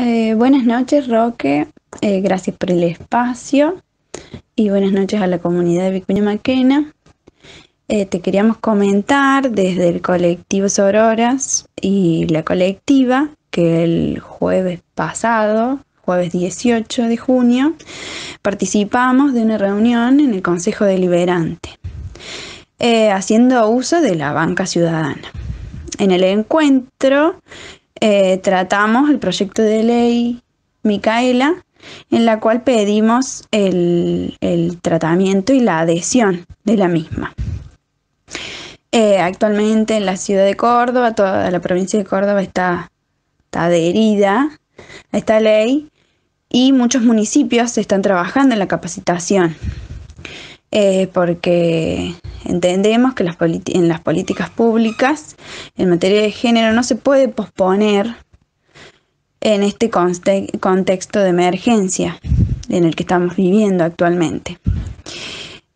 Eh, buenas noches, Roque. Eh, gracias por el espacio. Y buenas noches a la comunidad de Vicuña Maquena. Eh, te queríamos comentar desde el colectivo Sororas y la colectiva que el jueves pasado, jueves 18 de junio, participamos de una reunión en el Consejo Deliberante, haciendo uso de la banca ciudadana. En el encuentro eh, tratamos el proyecto de ley Micaela, en la cual pedimos el, tratamiento y la adhesión de la misma. Eh, actualmente en la ciudad de Córdoba, toda la provincia de Córdoba está, adherida a esta ley y muchos municipios están trabajando en la capacitación, eh, porque Entendemos que en las políticas públicas en materia de género no se puede posponer en este contexto de emergencia en el que estamos viviendo actualmente.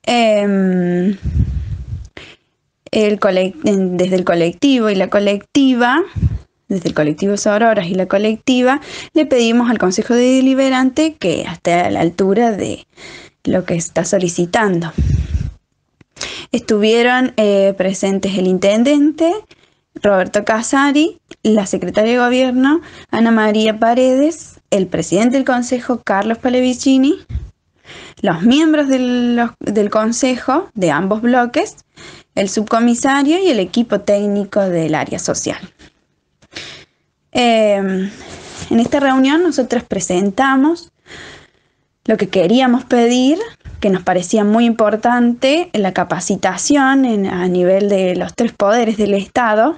Em, desde el colectivo y la colectiva, desde el colectivo Sororas y la colectiva, le pedimos al Consejo de Deliberante que esté a la altura de lo que está solicitando. Estuvieron eh, presentes el intendente Roberto Casari, la secretaria de gobierno Ana María Paredes, el presidente del consejo Carlos Palevicini, los miembros del, consejo de ambos bloques, el subcomisario y el equipo técnico del área social. Em, en esta reunión nosotros presentamos lo que queríamos pedir que nos parecía muy importante la capacitación a nivel de los tres poderes del Estado,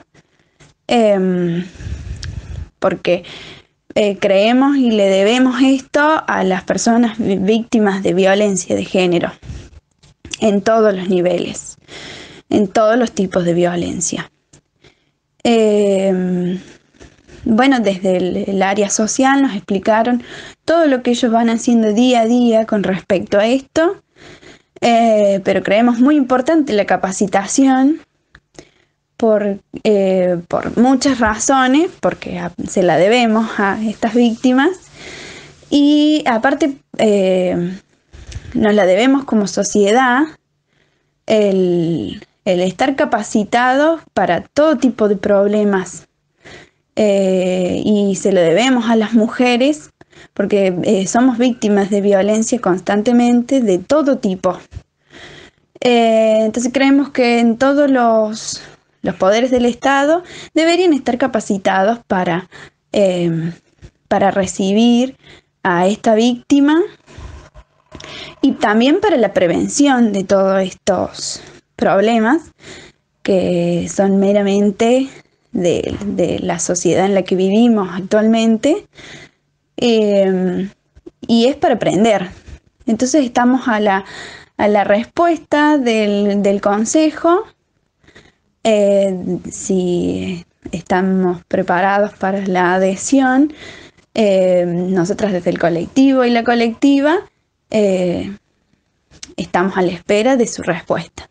em, porque eh, creemos y le debemos esto a las personas víctimas de violencia de género, en todos los niveles, en todos los tipos de violencia. Eh, bueno, desde el, área social nos explicaron todo lo que ellos van haciendo día a día con respecto a esto, eh, pero creemos muy importante la capacitación por, eh, muchas razones, porque se la debemos a estas víctimas y aparte eh, nos la debemos como sociedad el, el estar capacitados para todo tipo de problemas eh, y se lo debemos a las mujeres porque eh, somos víctimas de violencia constantemente de todo tipo. Eh, entonces creemos que en todos los, los, poderes del Estado deberían estar capacitados para, para recibir a esta víctima y también para la prevención de todos estos problemas que son meramente de, de la sociedad en la que vivimos actualmente. Em, y es para aprender. Entonces estamos a la, a la respuesta del, del consejo, eh, si estamos preparados para la adhesión, em, nosotras desde el colectivo y la colectiva, eh, estamos a la espera de su respuesta.